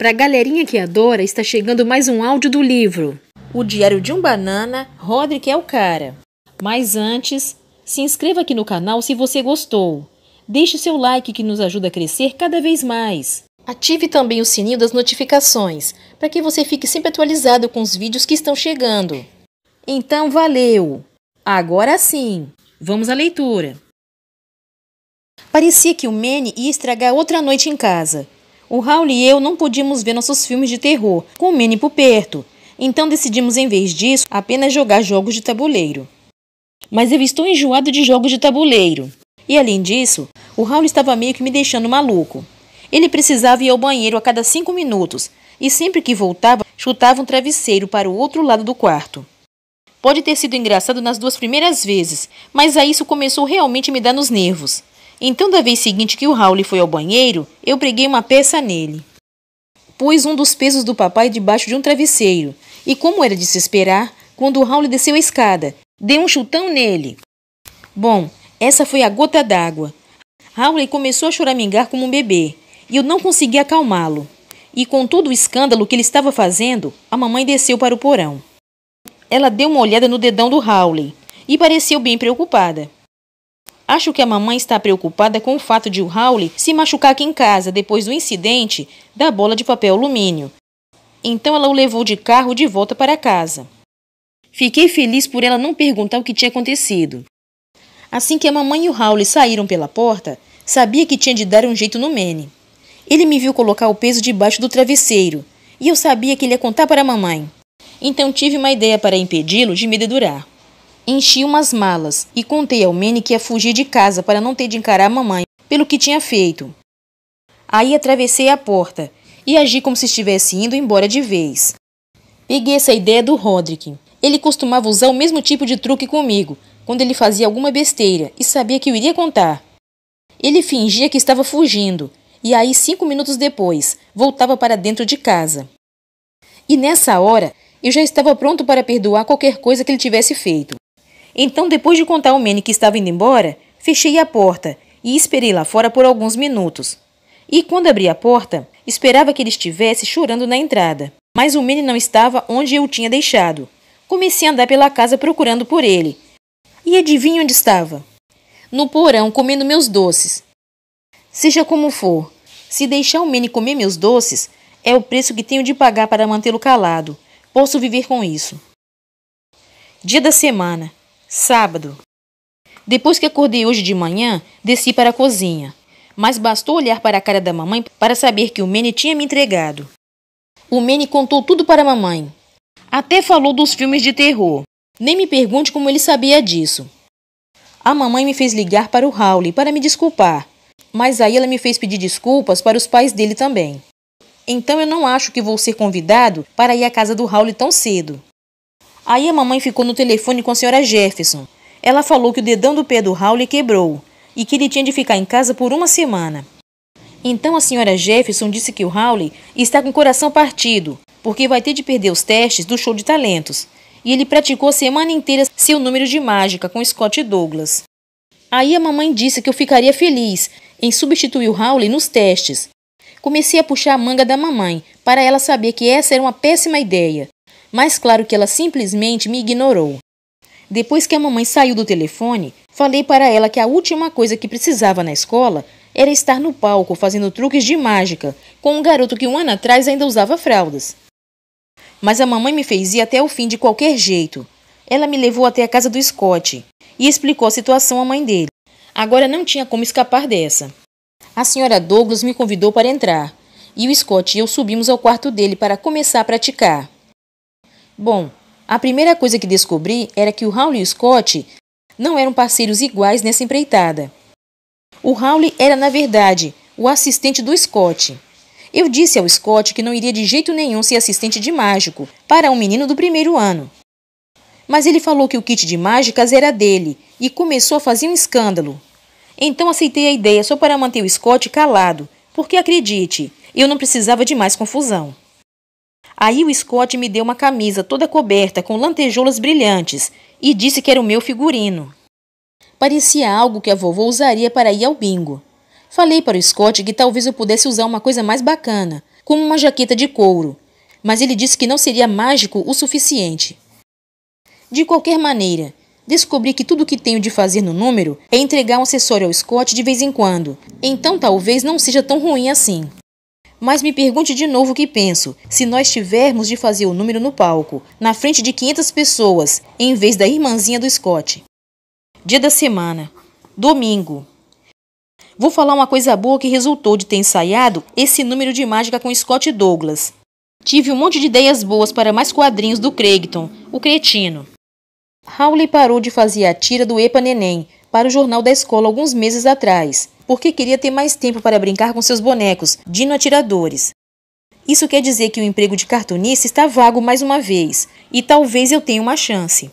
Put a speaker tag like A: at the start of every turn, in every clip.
A: Para a galerinha que adora, está chegando mais um áudio do livro. O Diário de um Banana, Roderick é o cara. Mas antes, se inscreva aqui no canal se você gostou. Deixe seu like que nos ajuda a crescer cada vez mais. Ative também o sininho das notificações, para que você fique sempre atualizado com os vídeos que estão chegando. Então, valeu! Agora sim, vamos à leitura. Parecia que o Manny ia estragar outra noite em casa. O Raul e eu não podíamos ver nossos filmes de terror com o Mini por perto, então decidimos, em vez disso, apenas jogar jogos de tabuleiro. Mas eu estou enjoado de jogos de tabuleiro. E além disso, o Raul estava meio que me deixando maluco. Ele precisava ir ao banheiro a cada cinco minutos e sempre que voltava, chutava um travesseiro para o outro lado do quarto. Pode ter sido engraçado nas duas primeiras vezes, mas aí isso começou realmente a me dar nos nervos. Então, da vez seguinte que o Raul foi ao banheiro, eu preguei uma peça nele. Pus um dos pesos do papai debaixo de um travesseiro, e como era de se esperar, quando o Raul desceu a escada, dei um chutão nele. Bom, essa foi a gota d'água. Raul começou a choramingar como um bebê, e eu não consegui acalmá-lo. E com todo o escândalo que ele estava fazendo, a mamãe desceu para o porão. Ela deu uma olhada no dedão do Howley e pareceu bem preocupada. Acho que a mamãe está preocupada com o fato de o Raul se machucar aqui em casa depois do incidente da bola de papel alumínio. Então ela o levou de carro de volta para casa. Fiquei feliz por ela não perguntar o que tinha acontecido. Assim que a mamãe e o Raul saíram pela porta, sabia que tinha de dar um jeito no Manny. Ele me viu colocar o peso debaixo do travesseiro, e eu sabia que ele ia contar para a mamãe. Então tive uma ideia para impedi-lo de me dedurar. Enchi umas malas e contei ao Mene que ia fugir de casa para não ter de encarar a mamãe pelo que tinha feito. Aí atravessei a porta e agi como se estivesse indo embora de vez. Peguei essa ideia do Roderick. Ele costumava usar o mesmo tipo de truque comigo, quando ele fazia alguma besteira e sabia que eu iria contar. Ele fingia que estava fugindo, e aí, cinco minutos depois, voltava para dentro de casa. E nessa hora, eu já estava pronto para perdoar qualquer coisa que ele tivesse feito. Então, depois de contar ao Manny que estava indo embora, fechei a porta e esperei lá fora por alguns minutos. E quando abri a porta, esperava que ele estivesse chorando na entrada. Mas o Manny não estava onde eu tinha deixado. Comecei a andar pela casa procurando por ele. E adivinha onde estava? No porão, comendo meus doces. Seja como for, se deixar o Manny comer meus doces, é o preço que tenho de pagar para mantê-lo calado. Posso viver com isso. Dia da semana. Sábado. Depois que acordei hoje de manhã, desci para a cozinha. Mas bastou olhar para a cara da mamãe para saber que o Mene tinha me entregado. O Mene contou tudo para a mamãe. Até falou dos filmes de terror. Nem me pergunte como ele sabia disso. A mamãe me fez ligar para o Howley para me desculpar. Mas aí ela me fez pedir desculpas para os pais dele também. Então eu não acho que vou ser convidado para ir à casa do Howley tão cedo. Aí a mamãe ficou no telefone com a senhora Jefferson. Ela falou que o dedão do pé do Raul quebrou e que ele tinha de ficar em casa por uma semana. Então a senhora Jefferson disse que o Howley está com o coração partido, porque vai ter de perder os testes do show de talentos. E ele praticou a semana inteira seu número de mágica com Scott Douglas. Aí a mamãe disse que eu ficaria feliz em substituir o Howley nos testes. Comecei a puxar a manga da mamãe, para ela saber que essa era uma péssima ideia, mas claro que ela simplesmente me ignorou. Depois que a mamãe saiu do telefone, falei para ela que a última coisa que precisava na escola era estar no palco fazendo truques de mágica com um garoto que um ano atrás ainda usava fraldas. Mas a mamãe me fez ir até o fim de qualquer jeito. Ela me levou até a casa do Scott e explicou a situação à mãe dele. Agora não tinha como escapar dessa. A senhora Douglas me convidou para entrar, e o Scott e eu subimos ao quarto dele para começar a praticar. Bom, a primeira coisa que descobri era que o Raul e o Scott não eram parceiros iguais nessa empreitada. O Raul era, na verdade, o assistente do Scott. Eu disse ao Scott que não iria de jeito nenhum ser assistente de mágico para um menino do primeiro ano. Mas ele falou que o kit de mágicas era dele e começou a fazer um escândalo. Então aceitei a ideia só para manter o Scott calado, porque acredite, eu não precisava de mais confusão. Aí o Scott me deu uma camisa toda coberta com lantejoulas brilhantes e disse que era o meu figurino. Parecia algo que a vovó usaria para ir ao bingo. Falei para o Scott que talvez eu pudesse usar uma coisa mais bacana, como uma jaqueta de couro, mas ele disse que não seria mágico o suficiente. De qualquer maneira, descobri que tudo o que tenho de fazer no número é entregar um acessório ao Scott de vez em quando, então talvez não seja tão ruim assim. Mas me pergunte de novo o que penso. Se nós tivermos de fazer o número no palco, na frente de 500 pessoas, em vez da irmãzinha do Scott. Dia da semana. Domingo. Vou falar uma coisa boa que resultou de ter ensaiado esse número de mágica com Scott Douglas. Tive um monte de ideias boas para mais quadrinhos do Craigton, o cretino. Howley parou de fazer a tira do Epa Neném para o jornal da escola alguns meses atrás porque queria ter mais tempo para brincar com seus bonecos, atiradores. Isso quer dizer que o emprego de cartunista está vago mais uma vez, e talvez eu tenha uma chance.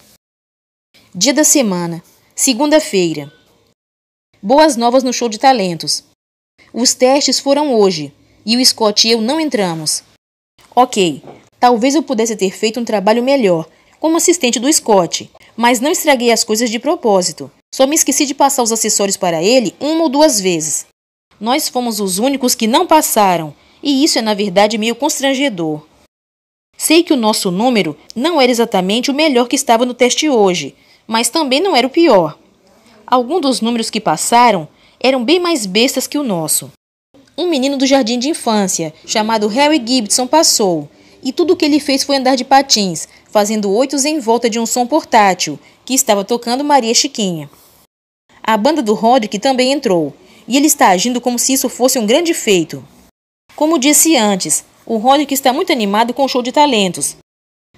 A: Dia da semana, segunda-feira. Boas novas no show de talentos. Os testes foram hoje, e o Scott e eu não entramos. Ok, talvez eu pudesse ter feito um trabalho melhor, como assistente do Scott, mas não estraguei as coisas de propósito. Só me esqueci de passar os acessórios para ele uma ou duas vezes. Nós fomos os únicos que não passaram, e isso é na verdade meio constrangedor. Sei que o nosso número não era exatamente o melhor que estava no teste hoje, mas também não era o pior. Alguns dos números que passaram eram bem mais bestas que o nosso. Um menino do jardim de infância, chamado Harry Gibson, passou, e tudo o que ele fez foi andar de patins, fazendo oitos em volta de um som portátil, que estava tocando Maria Chiquinha. A banda do Roderick também entrou, e ele está agindo como se isso fosse um grande feito. Como disse antes, o Roderick está muito animado com o show de talentos.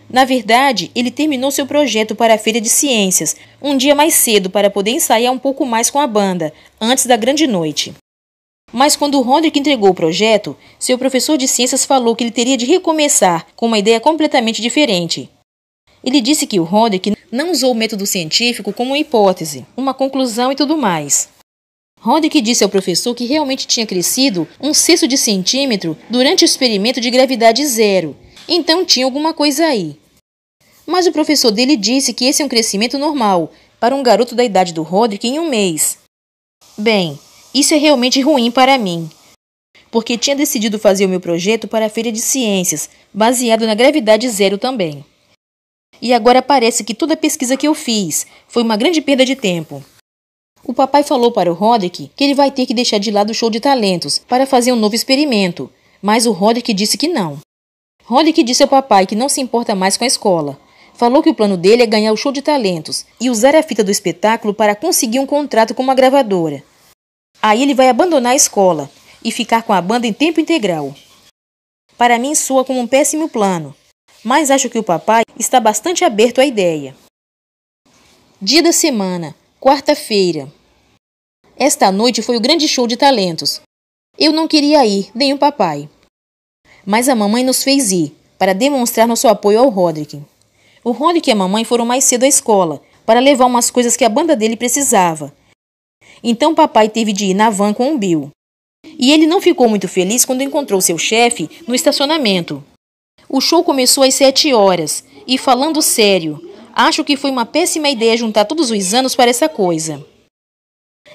A: Na verdade, ele terminou seu projeto para a Feira de Ciências um dia mais cedo para poder ensaiar um pouco mais com a banda, antes da grande noite. Mas quando o Roderick entregou o projeto, seu professor de ciências falou que ele teria de recomeçar com uma ideia completamente diferente. Ele disse que o Roderick não usou o método científico como uma hipótese, uma conclusão e tudo mais. Roderick disse ao professor que realmente tinha crescido um sexto de centímetro durante o experimento de gravidade zero, então tinha alguma coisa aí. Mas o professor dele disse que esse é um crescimento normal para um garoto da idade do Roderick em um mês. Bem, isso é realmente ruim para mim, porque tinha decidido fazer o meu projeto para a feira de ciências, baseado na gravidade zero também. E agora parece que toda a pesquisa que eu fiz foi uma grande perda de tempo. O papai falou para o Roderick que ele vai ter que deixar de lado o show de talentos para fazer um novo experimento, mas o Roderick disse que não. Roderick disse ao papai que não se importa mais com a escola. Falou que o plano dele é ganhar o show de talentos e usar a fita do espetáculo para conseguir um contrato com uma gravadora. Aí ele vai abandonar a escola e ficar com a banda em tempo integral. Para mim soa como um péssimo plano mas acho que o papai está bastante aberto à ideia. Dia da semana, quarta-feira. Esta noite foi o grande show de talentos. Eu não queria ir, nem o papai. Mas a mamãe nos fez ir, para demonstrar nosso apoio ao Roderick. O Roderick e a mamãe foram mais cedo à escola, para levar umas coisas que a banda dele precisava. Então papai teve de ir na van com o Bill. E ele não ficou muito feliz quando encontrou seu chefe no estacionamento. O show começou às 7 horas. E falando sério, acho que foi uma péssima ideia juntar todos os anos para essa coisa.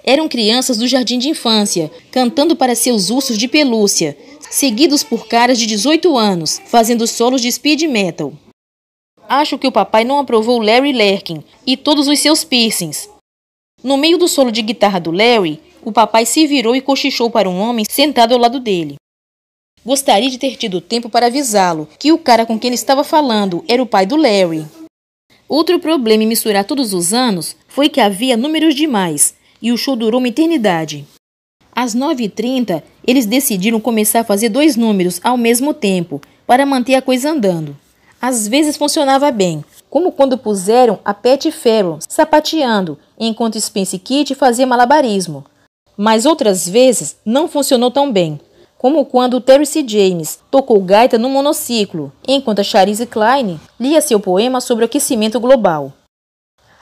A: Eram crianças do jardim de infância, cantando para seus ursos de pelúcia, seguidos por caras de 18 anos, fazendo solos de speed metal. Acho que o papai não aprovou Larry Larkin e todos os seus piercings. No meio do solo de guitarra do Larry, o papai se virou e cochichou para um homem sentado ao lado dele. Gostaria de ter tido tempo para avisá-lo que o cara com quem ele estava falando era o pai do Larry. Outro problema em misturar todos os anos foi que havia números demais e o show durou uma eternidade. Às 9h30, eles decidiram começar a fazer dois números ao mesmo tempo para manter a coisa andando. Às vezes funcionava bem, como quando puseram a Pat Farrell sapateando enquanto Spence Kitty fazia malabarismo. Mas outras vezes não funcionou tão bem como quando Terence James tocou gaita no monociclo, enquanto a Klein lia seu poema sobre o aquecimento global.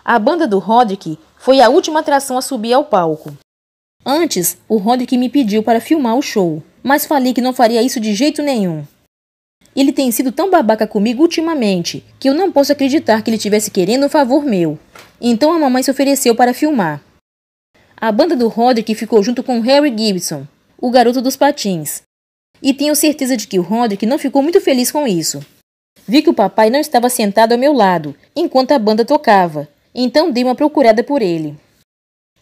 A: A banda do Roderick foi a última atração a subir ao palco. Antes, o Roderick me pediu para filmar o show, mas falei que não faria isso de jeito nenhum. Ele tem sido tão babaca comigo ultimamente que eu não posso acreditar que ele estivesse querendo um favor meu. Então a mamãe se ofereceu para filmar. A banda do Roderick ficou junto com Harry Gibson, o garoto dos patins. E tenho certeza de que o Roderick não ficou muito feliz com isso. Vi que o papai não estava sentado ao meu lado, enquanto a banda tocava, então dei uma procurada por ele.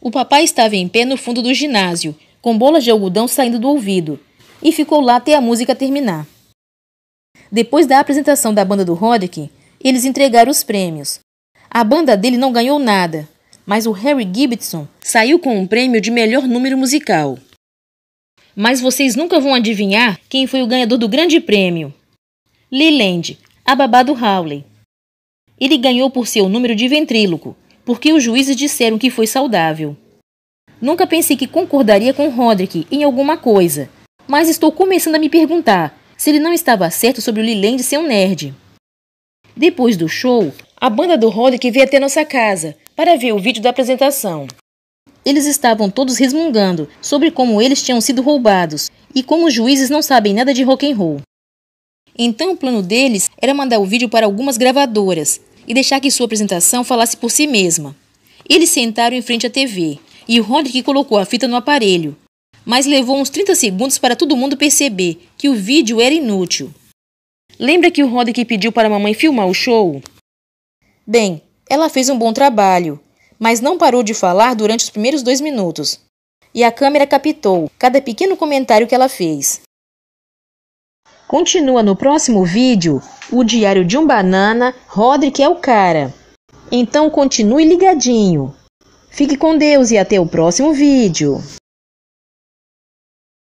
A: O papai estava em pé no fundo do ginásio, com bolas de algodão saindo do ouvido, e ficou lá até a música terminar. Depois da apresentação da banda do Roderick, eles entregaram os prêmios. A banda dele não ganhou nada, mas o Harry Gibson saiu com o um prêmio de melhor número musical mas vocês nunca vão adivinhar quem foi o ganhador do grande prêmio. Liland, a babá do Howley. Ele ganhou por seu número de ventríloco, porque os juízes disseram que foi saudável. Nunca pensei que concordaria com Roderick em alguma coisa, mas estou começando a me perguntar se ele não estava certo sobre o Liland ser um nerd. Depois do show, a banda do Roderick veio até nossa casa para ver o vídeo da apresentação. Eles estavam todos resmungando sobre como eles tinham sido roubados e como os juízes não sabem nada de rock and roll. Então o plano deles era mandar o vídeo para algumas gravadoras e deixar que sua apresentação falasse por si mesma. Eles sentaram em frente à TV e o Roderick colocou a fita no aparelho, mas levou uns 30 segundos para todo mundo perceber que o vídeo era inútil. Lembra que o Roderick pediu para a mamãe filmar o show? Bem, ela fez um bom trabalho mas não parou de falar durante os primeiros dois minutos. E a câmera captou cada pequeno comentário que ela fez. Continua no próximo vídeo o Diário de um Banana, Roderick é o cara. Então continue ligadinho. Fique com Deus e até o próximo vídeo.